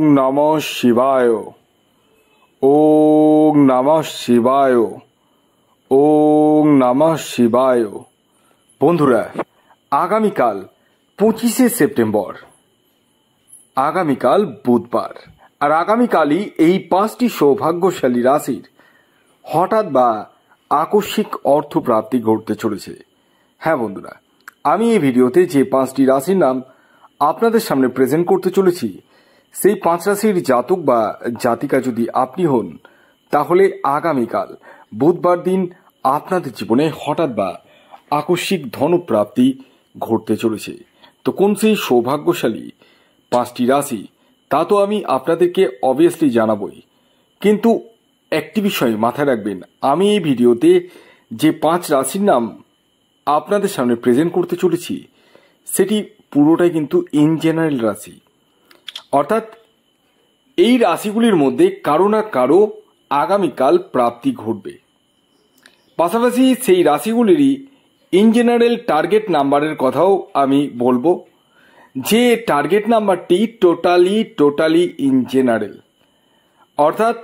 ওং নম শিবায় ওং নম শিবায় ওং নম শিবায় বন্ধুরা আগামীকাল পঁচিশে সেপ্টেম্বর আগামীকাল বুধবার আর আগামীকালই এই পাঁচটি সৌভাগ্যশালী রাশির হঠাৎ বা আকস্মিক অর্থপ্রাপ্তি ঘটতে চলেছে হ্যাঁ বন্ধুরা আমি এই ভিডিওতে যে পাঁচটি রাশির নাম আপনাদের সামনে প্রেজেন্ট করতে চলেছি সেই পাঁচ রাশির জাতক বা জাতিকা যদি আপনি হন তাহলে আগামীকাল বুধবার দিন আপনাদের জীবনে হঠাৎ বা আকস্মিক ধনপ্রাপ্তি ঘটতে চলেছে তো কোন সেই সৌভাগ্যশালী পাঁচটি রাশি তা তো আমি আপনাদেরকে অবভিয়াসলি জানাবই কিন্তু একটি বিষয় মাথায় রাখবেন আমি এই ভিডিওতে যে পাঁচ রাশির নাম আপনাদের সামনে প্রেজেন্ট করতে চলেছি সেটি পুরোটাই কিন্তু ইন জেনারেল রাশি অর্থাৎ এই রাশিগুলির মধ্যে কারো না কারো আগামীকাল প্রাপ্তি ঘটবে পাশাপাশি সেই রাশিগুলিরই ইন জেনারেল টার্গেট নাম্বারের কথাও আমি বলবো যে টার্গেট নাম্বারটি টোটালি টোটালি ইন জেনারেল অর্থাৎ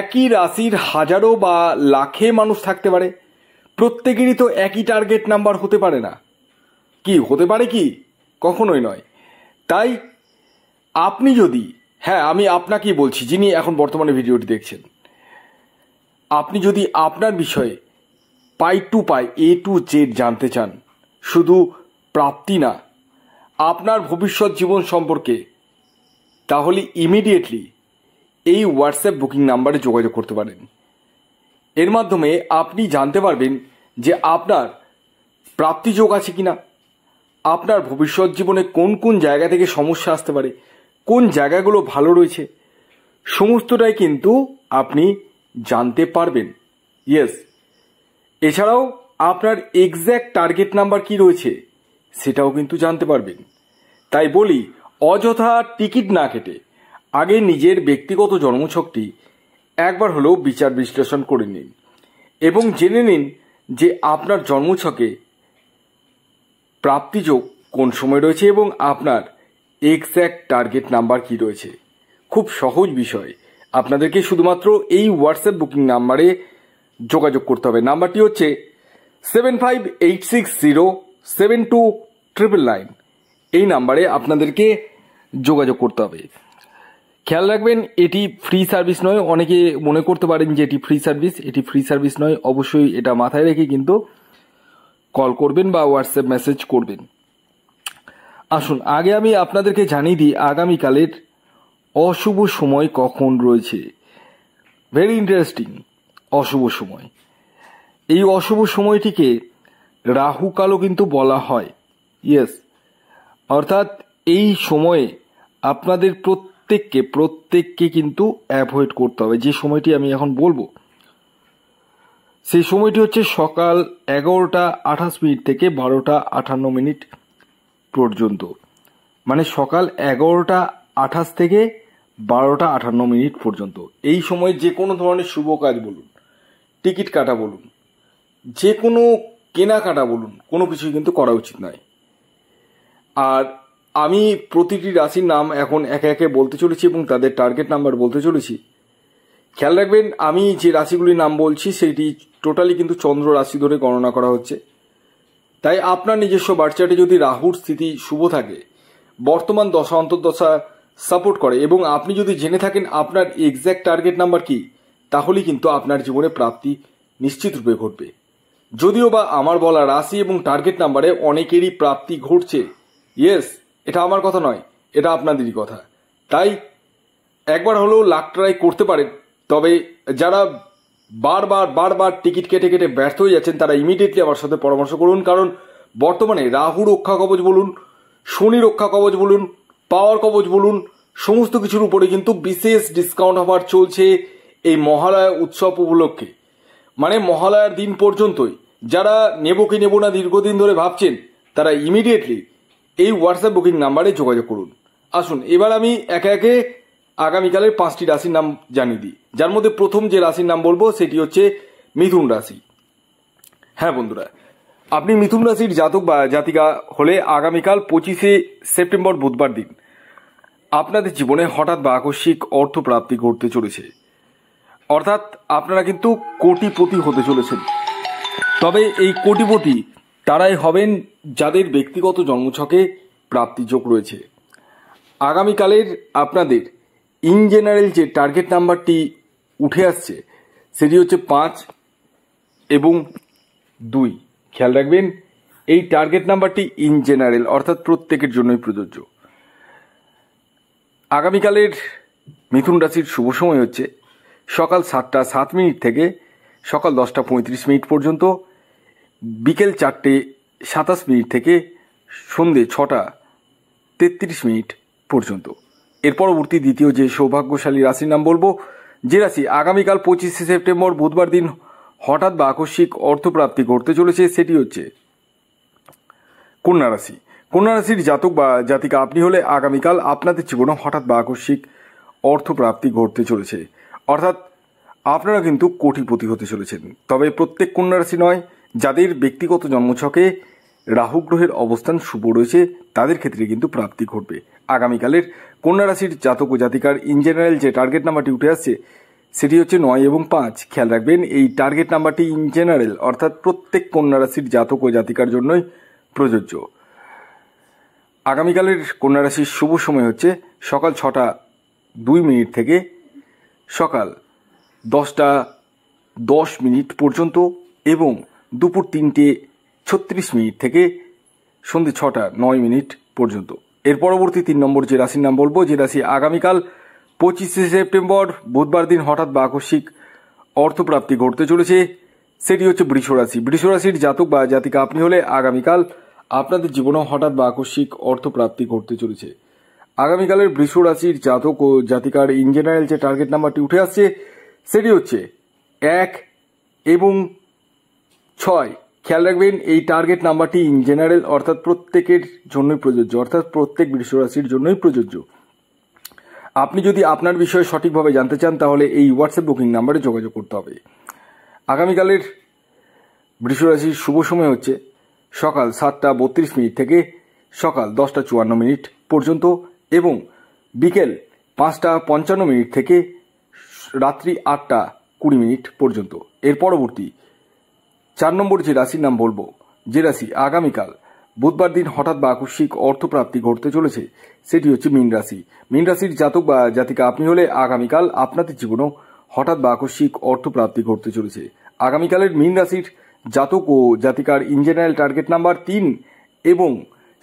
একই রাশির হাজারো বা লাখে মানুষ থাকতে পারে প্রত্যেকেরই তো একই টার্গেট নাম্বার হতে পারে না কি হতে পারে কি কখনোই নয় তাই আপনি যদি হ্যাঁ আমি আপনাকেই বলছি যিনি এখন বর্তমানে ভিডিওটি দেখছেন আপনি যদি আপনার বিষয়ে pie to pie A to Z জানতে চান শুধু প্রাপ্তি না আপনার ভবিষ্যৎ জীবন সম্পর্কে তাহলে ইমিডিয়েটলি এই হোয়াটসঅ্যাপ বুকিং নাম্বারে যোগাযোগ করতে পারেন এর মাধ্যমে আপনি জানতে পারবেন যে আপনার প্রাপ্তিযোগ আছে কি না আপনার ভবিষ্যৎ জীবনে কোন কোন জায়গা থেকে সমস্যা আসতে পারে কোন জায়গাগুলো ভালো রয়েছে সমস্তটাই কিন্তু আপনি জানতে পারবেন ইয়েস এছাড়াও আপনার এক্স্যাক্ট টার্গেট নাম্বার কি রয়েছে সেটাও কিন্তু জানতে পারবেন তাই বলি অযথা টিকিট না কেটে আগে নিজের ব্যক্তিগত জন্মছকটি একবার হলেও বিচার বিশ্লেষণ করে নিন এবং জেনে নিন যে আপনার জন্মছকে প্রাপ্তিযোগ কোন সময় রয়েছে এবং আপনার এক্স্যাক্ট টার্গেট নাম্বার কি রয়েছে খুব সহজ বিষয় আপনাদেরকে শুধুমাত্র এই হোয়াটসঅ্যাপ বুকিং নাম্বারে যোগাযোগ করতে হবে নাম্বারটি হচ্ছে seven five eight six zero seven two triple nine এই নাম্বারে আপনাদেরকে যোগাযোগ করতে হবে খেয়াল রাখবেন এটি ফ্রি সার্ভিস নয় অনেকে মনে করতে পারেন যে এটি ফ্রি সার্ভিস এটি ফ্রি সার্ভিস নয় অবশ্যই এটা মাথায় রেখে কিন্তু কল করবেন বা হোয়াটসঅ্যাপ মেসেজ করবেন আসুন আগে আমি আপনাদেরকে জানিয়ে দিই আগামীকালের অশুভ সময় কখন রয়েছে ভেরি ইন্টারেস্টিং অশুভ সময় এই অশুভ সময়টিকে রাহুকালও কিন্তু বলা হয় ইয়েস অর্থাৎ এই সময়ে আপনাদের প্রত্যেককে প্রত্যেককে কিন্তু অ্যাভয়েড করতে হবে যে সময়টি আমি এখন বলবো সেই সময়টি হচ্ছে সকাল এগারোটা আঠাশ মিনিট থেকে বারোটা আঠান্ন মিনিট পর্যন্ত মানে সকাল এগারোটা আঠাশ থেকে বারোটা আটান্ন মিনিট পর্যন্ত এই সময় যে কোনো ধরনের শুভ কাজ বলুন টিকিট কাটা বলুন যে কোনো কেনাকাটা বলুন কোনো কিছুই কিন্তু করা উচিত নয় আর আমি প্রতিটি রাশির নাম এখন একে একে বলতে চলেছি এবং তাদের টার্গেট নাম্বার বলতে চলেছি খেয়াল রাখবেন আমি যে রাশিগুলির নাম বলছি সেটি টোটালি কিন্তু চন্দ্র রাশি ধরে গণনা করা হচ্ছে তাই আপনার নিজস্ব বার্চাটে যদি রাহুর স্থিতি শুভ থাকে বর্তমান দশা অন্তর্দশা সাপোর্ট করে এবং আপনি যদি জেনে থাকেন আপনার এক্স্যাক্ট টার্গেট নাম্বার কি তাহলে কিন্তু আপনার জীবনে প্রাপ্তি নিশ্চিত রূপে ঘটবে যদিও বা আমার বলা রাশি এবং টার্গেট নাম্বারে অনেকেরই প্রাপ্তি ঘটছে ইয়েস এটা আমার কথা নয় এটা আপনাদেরই কথা তাই একবার হলেও লাখ ট্রাই করতে পারেন তবে যারা বারবার বারবার টিকিট কেটে কেটে ব্যর্থ হয়ে যাচ্ছেন তারা ইমিডিয়েটলি আমার সাথে পরামর্শ করুন কারণ বর্তমানে রাহু রক্ষা কবচ বলুন শনি রক্ষা কবচ বলুন পাওয়ার কবচ বলুন সমস্ত কিছুর উপরে কিন্তু বিশেষ ডিসকাউন্ট অফার চলছে এই মহালয়া উৎসব উপলক্ষে মানে মহালয়ার দিন পর্যন্তই যারা নেব কি নেব না দীর্ঘদিন ধরে ভাবছেন তারা ইমিডিয়েটলি এই হোয়াটসঅ্যাপ বুকিং নাম্বারে যোগাযোগ করুন আসুন এবার আমি একে একে আগামীকালের পাঁচটি রাশির নাম জানিয়ে দিই যার মধ্যে প্রথম যে রাশির নাম বলবো সেটি হচ্ছে মিথুন রাশি হ্যাঁ বন্ধুরা আপনি মিথুন রাশির জাতক বা জাতিকা হলে আগামীকাল পঁচিশে সেপ্টেম্বর বুধবার দিন আপনাদের জীবনে হঠাৎ বা আকস্মিক অর্থ প্রাপ্তি ঘটতে চলেছে অর্থাৎ আপনারা কিন্তু কোটিপতি হতে চলেছেন তবে এই কোটিপতি তারাই হবেন যাদের ব্যক্তিগত জন্মছকে প্রাপ্তিযোগ রয়েছে আগামীকালের আপনাদের ইন জেনারেল যে টার্গেট নাম্বারটি উঠে আসছে সেটি হচ্ছে পাঁচ এবং দুই খেয়াল রাখবেন এই টার্গেট নাম্বারটি ইন জেনারেল অর্থাৎ প্রত্যেকের জন্যই প্রযোজ্য আগামীকালের মিথুন রাশির শুভ সময় হচ্ছে সকাল সাতটা সাত মিনিট থেকে সকাল দশটা পঁয়ত্রিশ মিনিট পর্যন্ত বিকেল চারটে সাতাশ মিনিট থেকে সন্ধে ছটা তেত্রিশ মিনিট পর্যন্ত এর পরবর্তী দ্বিতীয় যে সৌভাগ্যশালী রাশির নাম বলবো যে রাশি আগামীকাল পঁচিশে সেপ্টেম্বর বুধবার দিন হঠাৎ বা আকস্মিক অর্থপ্রাপ্তি করতে চলেছে সেটি হচ্ছে কন্যা রাশি কন্যা রাশির জাতক বা জাতিকা আপনি হলে আগামীকাল আপনাদের জীবনে হঠাৎ বা আকস্মিক অর্থপ্রাপ্তি ঘটতে চলেছে অর্থাৎ আপনারা কিন্তু কোটিপতি হতে চলেছেন তবে প্রত্যেক কন্যা রাশি নয় যাদের ব্যক্তিগত জন্মছকে রাহু গ্রহের অবস্থান শুভ রয়েছে তাদের ক্ষেত্রে কিন্তু প্রাপ্তি ঘটবে আগামীকালের কন্যা রাশির জাতক ও জাতিকার ইন জেনারেল যে টার্গেট নাম্বারটি উঠে আসছে সেটি হচ্ছে নয় এবং পাঁচ খেয়াল রাখবেন এই টার্গেট নাম্বারটি ইন জেনারেল অর্থাৎ প্রত্যেক কন্যা রাশির জাতক ও জাতিকার জন্যই প্রযোজ্য আগামীকালের কন্যা রাশির শুভ সময় হচ্ছে সকাল ছটা দুই মিনিট থেকে সকাল দশটা দশ মিনিট পর্যন্ত এবং দুপুর তিনটে ছত্রিশ মিনিট থেকে সন্ধে ছটা নয় মিনিট পর্যন্ত এর পরবর্তী তিন নম্বর যে রাশির নাম বলবো যে রাশি আগামীকাল পঁচিশে সেপ্টেম্বর বুধবার দিন হঠাৎ বা আকস্মিক অর্থপ্রাপ্তি ঘটতে চলেছে সেটি হচ্ছে বৃষরাশি রাশি রাশির জাতক বা জাতিকা আপনি হলে আগামীকাল আপনাদের জীবনে হঠাৎ বা আকস্মিক অর্থপ্রাপ্তি ঘটতে চলেছে আগামীকালের বৃষরাশির রাশির জাতক ও জাতিকার ইন জেনারেল যে টার্গেট নাম্বারটি উঠে আসছে সেটি হচ্ছে এক এবং ছয় খেয়াল রাখবেন এই টার্গেট নাম্বারটি ইন জেনারেল অর্থাৎ প্রত্যেকের জন্যই প্রযোজ্য অর্থাৎ প্রত্যেক বৃষরাশির জন্যই প্রযোজ্য আপনি যদি আপনার বিষয়ে সঠিকভাবে জানতে চান তাহলে এই হোয়াটসঅ্যাপ বুকিং নাম্বারে যোগাযোগ করতে হবে আগামীকালের বৃষরাশির শুভ সময় হচ্ছে সকাল সাতটা বত্রিশ মিনিট থেকে সকাল দশটা চুয়ান্ন মিনিট পর্যন্ত এবং বিকেল পাঁচটা পঞ্চান্ন মিনিট থেকে রাত্রি আটটা কুড়ি মিনিট পর্যন্ত এর পরবর্তী চার নম্বর যে রাশির নাম বলবো যে রাশি আগামীকাল বুধবার দিন হঠাৎ বা আকস্মিক অর্থপ্রাপ্তি ঘটতে চলেছে সেটি হচ্ছে মীন রাশি মীন রাশির জাতক বা জাতিকা আপনি হলে আগামীকাল আপনাদের জীবনেও হঠাৎ বা আকস্মিক অর্থপ্রাপ্তি ঘটতে চলেছে আগামীকালের মীন রাশির জাতক ও জাতিকার ইন জেনারেল টার্গেট নাম্বার তিন এবং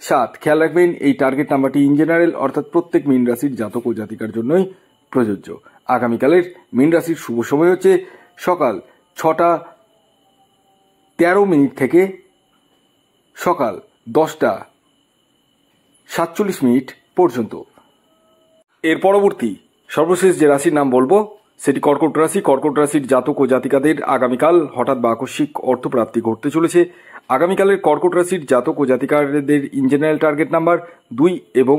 সাত খেয়াল রাখবেন এই টার্গেট নাম্বারটি ইন জেনারেল অর্থাৎ প্রত্যেক মীন রাশির জাতক ও জাতিকার জন্যই প্রযোজ্য আগামীকালের মীন রাশির শুভ সময় হচ্ছে সকাল ছটা তেরো মিনিট থেকে সকাল দশটা সাতচল্লিশ মিনিট পর্যন্ত এর পরবর্তী সর্বশেষ যে রাশির নাম বলবো সেটি কর্কট রাশি কর্কট রাশির জাতক ও জাতিকাদের আগামীকাল হঠাৎ বা আকস্মিক অর্থপ্রাপ্তি ঘটতে চলেছে আগামীকালের কর্কট রাশির জাতক ও জাতিকাদের জেনারেল টার্গেট নাম্বার দুই এবং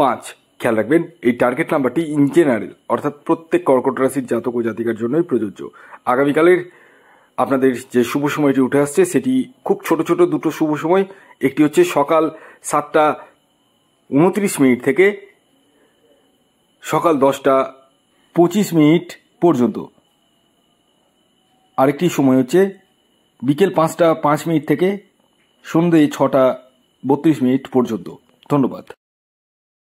পাঁচ খেয়াল রাখবেন এই টার্গেট নাম্বারটি ইন জেনারেল অর্থাৎ প্রত্যেক কর্কট রাশির জাতক ও জাতিকার জন্যই প্রযোজ্য আগামীকালের আপনাদের যে শুভ সময়টি উঠে আসছে সেটি খুব ছোট ছোট দুটো শুভ সময় একটি হচ্ছে সকাল সাতটা উনত্রিশ মিনিট থেকে সকাল দশটা পঁচিশ মিনিট পর্যন্ত আরেকটি সময় হচ্ছে বিকেল পাঁচটা পাঁচ মিনিট থেকে সন্ধে ছটা বত্রিশ মিনিট পর্যন্ত ধন্যবাদ